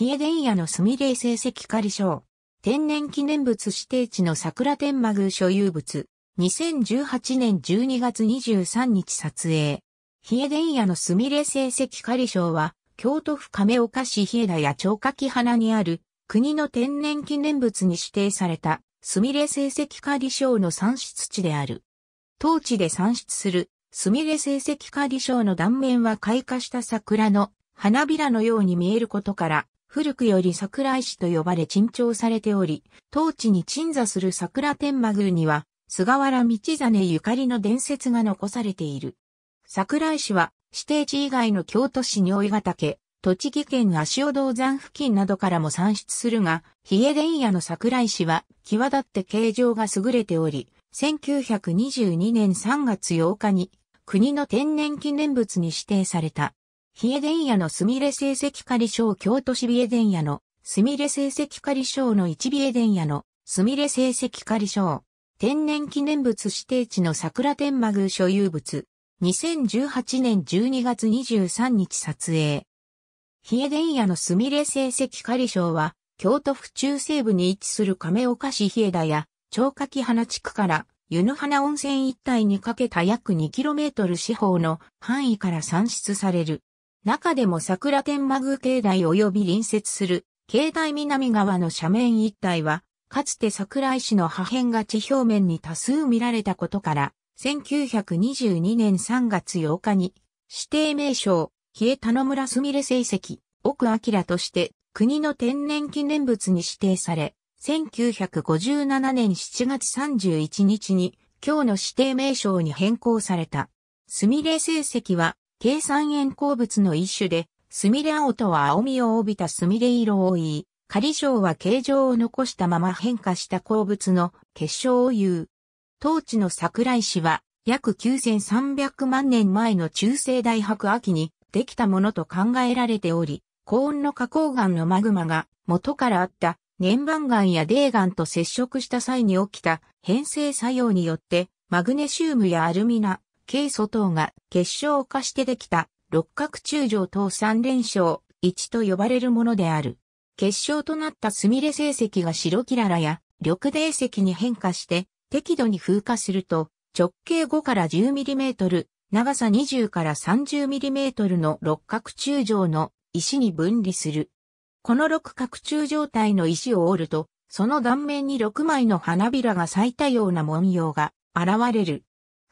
エデン屋のスミレ成績仮称。天然記念物指定地の桜天満宮所有物。2018年12月23日撮影。エデン屋のスミレ成績仮称は、京都府亀岡市エダや長柿花にある、国の天然記念物に指定された、スミレ成績仮称の産出地である。当地で産出する、スミレ成績仮称の断面は開花した桜の花びらのように見えることから、古くより桜井市と呼ばれ珍重されており、当地に鎮座する桜天満宮には、菅原道真ゆかりの伝説が残されている。桜井市は、指定地以外の京都市に追ヶ岳、栃木県足尾銅山付近などからも産出するが、比叡伝屋の桜井市は、際立って形状が優れており、1922年3月8日に、国の天然記念物に指定された。比叡伝屋のすみれ成績仮賞京都市美恵伝屋のすみれ成績仮賞の一美恵伝屋のすみれ成績仮賞天然記念物指定地の桜天満宮所有物2018年12月23日撮影比叡伝屋のすみれ成績仮賞は京都府中西部に位置する亀岡市比枝や長柿花地区から湯の花温泉一帯にかけた約 2km 四方の範囲から算出される中でも桜天満宮境内及び隣接する境内南側の斜面一帯は、かつて桜井市の破片が地表面に多数見られたことから、1922年3月8日に指定名称、冷え田野村すみれ成績、奥明として国の天然記念物に指定され、1957年7月31日に今日の指定名称に変更された。すみれ成績は計算円鉱物の一種で、スミレ青とは青みを帯びたスミレ色を言い、仮状は形状を残したまま変化した鉱物の結晶を言う。当地の桜井市は、約9300万年前の中世大白秋にできたものと考えられており、高温の花崗岩のマグマが元からあった粘板岩や泥岩と接触した際に起きた変成作用によってマグネシウムやアルミナ、K 祖等が結晶化してできた六角中条等三連勝1と呼ばれるものである。結晶となったスミレ成績が白キララや緑泥石に変化して適度に風化すると直径5から 10mm、長さ20から 30mm の六角中条の石に分離する。この六角柱状態の石を折ると、その断面に6枚の花びらが咲いたような文様が現れる。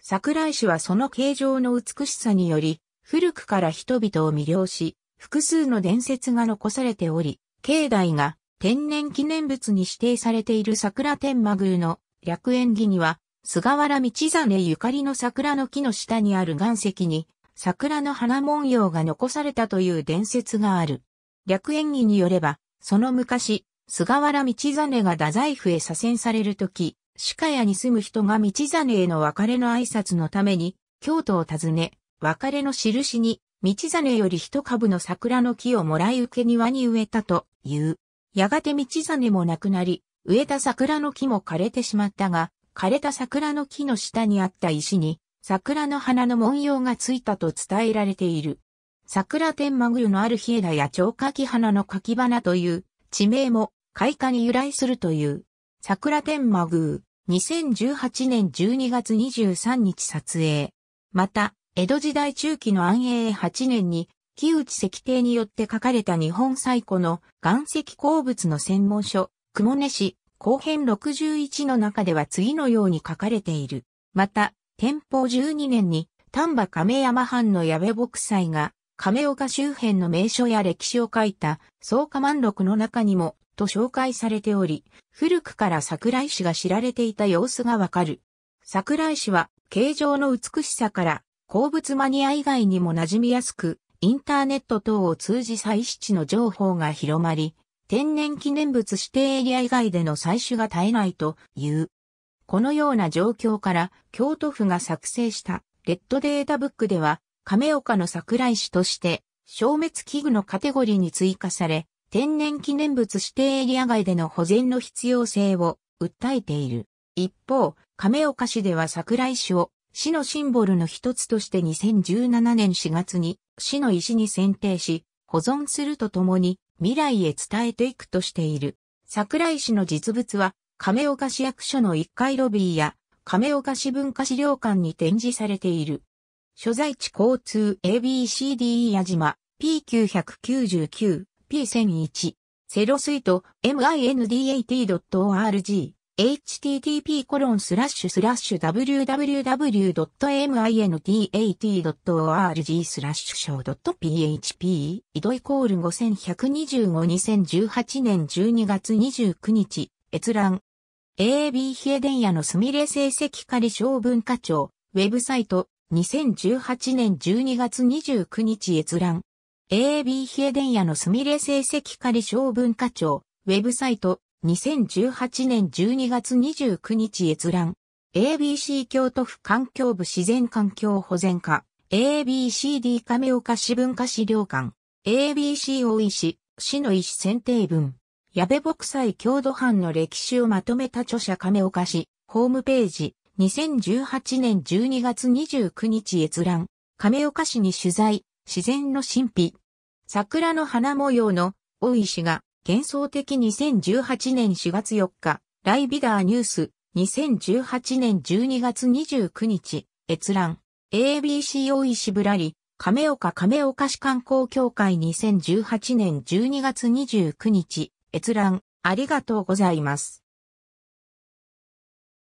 桜井市はその形状の美しさにより、古くから人々を魅了し、複数の伝説が残されており、境内が天然記念物に指定されている桜天満宮の略縁儀には、菅原道真ゆかりの桜の木の下にある岩石に、桜の花文様が残されたという伝説がある。略縁儀によれば、その昔、菅原道真が太宰府へ左遷されるとき、鹿屋に住む人が道真への別れの挨拶のために、京都を訪ね、別れの印に、道真より一株の桜の木をもらい受け庭に植えたという。やがて道真も亡くなり、植えた桜の木も枯れてしまったが、枯れた桜の木の下にあった石に、桜の花の文様がついたと伝えられている。桜天間ぐルのある日枝や蝶柿花の柿花という地名も開花に由来するという。桜天魔宮、2018年12月23日撮影。また、江戸時代中期の安永8年に、木内石庭によって書かれた日本最古の岩石鉱物の専門書、雲根市、後編61の中では次のように書かれている。また、天保12年に、丹波亀山藩の矢部牧祭が亀岡周辺の名所や歴史を書いた草加満録の中にもと紹介されており、古くから桜井市が知られていた様子がわかる。桜井市は形状の美しさから鉱物マニア以外にも馴染みやすく、インターネット等を通じ採取地の情報が広まり、天然記念物指定エリア以外での採取が絶えないという。このような状況から、京都府が作成したレッドデータブックでは、亀岡の桜井市として、消滅危惧のカテゴリーに追加され、天然記念物指定エリア外での保全の必要性を訴えている。一方、亀岡市では桜井市を市のシンボルの一つとして2017年4月に市の石に選定し、保存するとともに未来へ伝えていくとしている。桜井市の実物は亀岡市役所の1階ロビーや亀岡市文化資料館に展示されている。所在地交通 ABCDE 矢島 P999、P1001、セロスイート mindat.org、http コロンスラッシュスラッシュ www.mindat.org スラッシュショー .php 井戸イコール51252018年12月29日閲覧 AB ヒエデンヤのスミレ成績仮小文化庁ウェブサイト2018年12月29日閲覧。a b ヒエデンヤのすみれ成績仮小文化庁、ウェブサイト、2018年12月29日閲覧。ABC 京都府環境部自然環境保全課、ABCD 亀岡市文化資料館、ABC 大石、市の石選定文。矢部牧祭郷土藩の歴史をまとめた著者亀岡市、ホームページ、2018年12月29日閲覧、亀岡市に取材、自然の神秘。桜の花模様の大石が幻想的2018年4月4日、ライビダーニュース、2018年12月29日、閲覧、ABC 大石ぶらり、亀岡亀岡市観光協会2018年12月29日、閲覧、ありがとうございます。